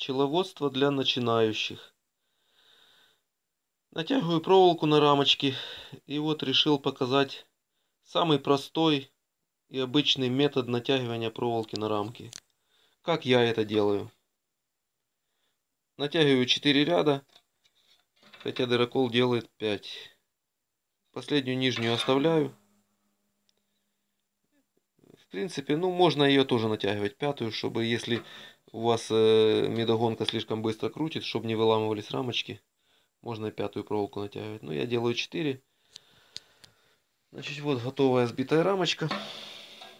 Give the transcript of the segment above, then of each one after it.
Пчеловодство для начинающих. Натягиваю проволоку на рамочки. И вот решил показать самый простой и обычный метод натягивания проволоки на рамки. Как я это делаю. Натягиваю 4 ряда, хотя дырокол делает 5. Последнюю нижнюю оставляю. В принципе, ну можно ее тоже натягивать, пятую, чтобы если у вас э, медогонка слишком быстро крутит, чтобы не выламывались рамочки, можно пятую проволоку натягивать. Но ну, я делаю 4. Значит, вот готовая сбитая рамочка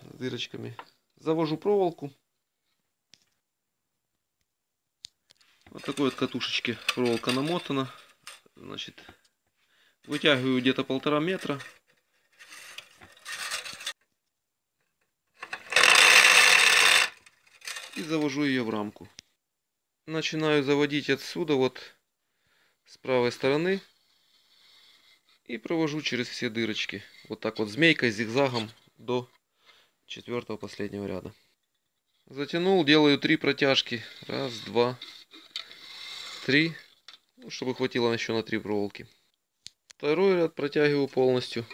с дырочками. Завожу проволоку. Вот такой вот катушечки проволока намотана. Значит, вытягиваю где-то полтора метра. и завожу ее в рамку. Начинаю заводить отсюда вот с правой стороны и провожу через все дырочки. Вот так вот змейкой, зигзагом до четвертого последнего ряда. Затянул, делаю три протяжки. Раз, два, три. Ну, чтобы хватило еще на три проволоки. Второй ряд протягиваю полностью.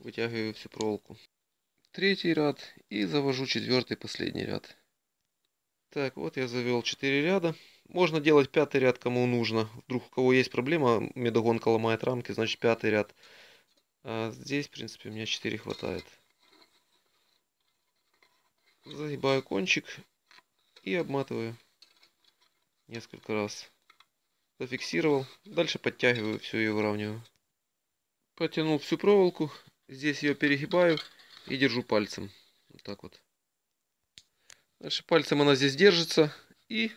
Вытягиваю всю проволоку. Третий ряд и завожу четвертый последний ряд. Так, вот я завел 4 ряда. Можно делать пятый ряд, кому нужно. Вдруг у кого есть проблема, медогонка ломает рамки, значит пятый ряд. А здесь, в принципе, у меня 4 хватает. Загибаю кончик и обматываю несколько раз. Зафиксировал. Дальше подтягиваю все и выравниваю. Потянул всю проволоку. Здесь ее перегибаю и держу пальцем. Вот так вот. Дальше пальцем она здесь держится. И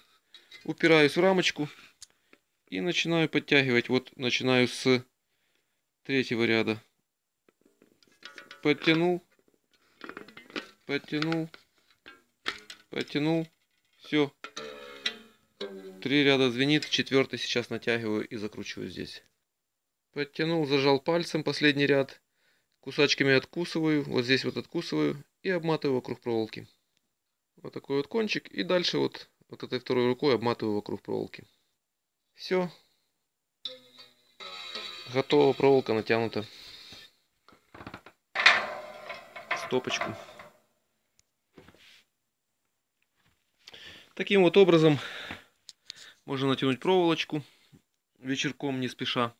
упираюсь в рамочку. И начинаю подтягивать. Вот начинаю с третьего ряда. Подтянул. Подтянул. Подтянул. Все. Три ряда звенит. Четвертый сейчас натягиваю и закручиваю здесь. Подтянул, зажал пальцем последний ряд. Кусачками откусываю. Вот здесь вот откусываю. И обматываю вокруг проволоки вот такой вот кончик. И дальше вот, вот этой второй рукой обматываю вокруг проволоки. Все. готова проволока натянута. Стопочку. Таким вот образом можно натянуть проволочку вечерком не спеша.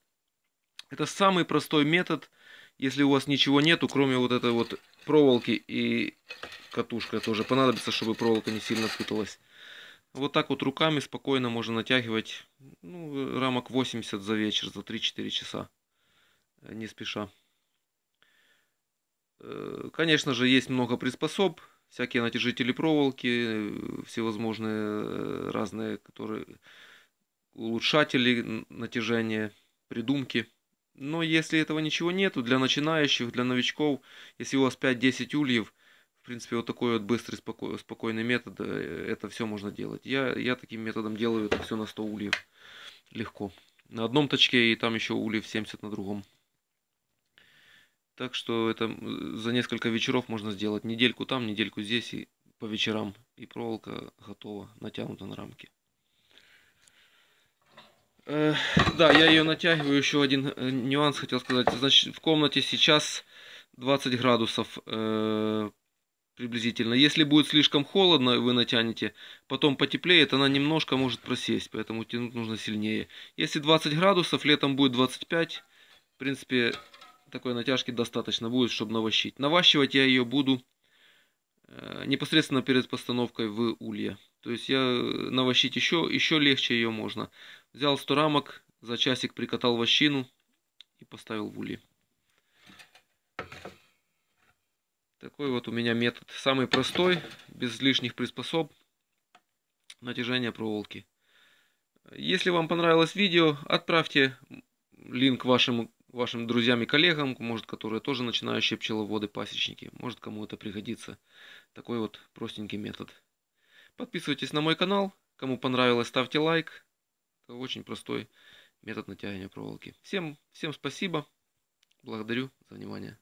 Это самый простой метод, если у вас ничего нету, кроме вот этой вот проволоки и катушка тоже понадобится, чтобы проволока не сильно путалась. Вот так вот руками спокойно можно натягивать ну, рамок 80 за вечер, за 3-4 часа, э, не спеша. Э, конечно же, есть много приспособ, всякие натяжители проволоки, э, всевозможные разные, которые улучшатели натяжения, придумки. Но если этого ничего нету, для начинающих, для новичков, если у вас 5-10 ульев – в принципе, вот такой вот быстрый, споко... спокойный метод, э, это все можно делать. Я, я таким методом делаю это все на 100 ульев легко. На одном точке и там еще ульев 70 на другом. Так что это за несколько вечеров можно сделать. Недельку там, недельку здесь и по вечерам. И проволока готова, натянута на рамки. Э, да, я ее натягиваю. Еще один э, нюанс хотел сказать. Значит, в комнате сейчас 20 градусов э, приблизительно. Если будет слишком холодно, вы натянете, потом потеплеет, она немножко может просесть, поэтому тянуть нужно сильнее. Если 20 градусов, летом будет 25, в принципе, такой натяжки достаточно будет, чтобы навощить. Наващивать я ее буду э, непосредственно перед постановкой в улье. То есть я э, навощить еще, еще легче ее можно. Взял 100 рамок, за часик прикатал вощину и поставил в улье. Такой вот у меня метод. Самый простой, без лишних приспособ натяжения проволоки. Если вам понравилось видео, отправьте линк вашим, вашим друзьям и коллегам, может, которые тоже начинающие пчеловоды-пасечники. Может, кому это пригодится. Такой вот простенький метод. Подписывайтесь на мой канал. Кому понравилось, ставьте лайк. Это очень простой метод натягивания проволоки. Всем, всем спасибо. Благодарю за внимание.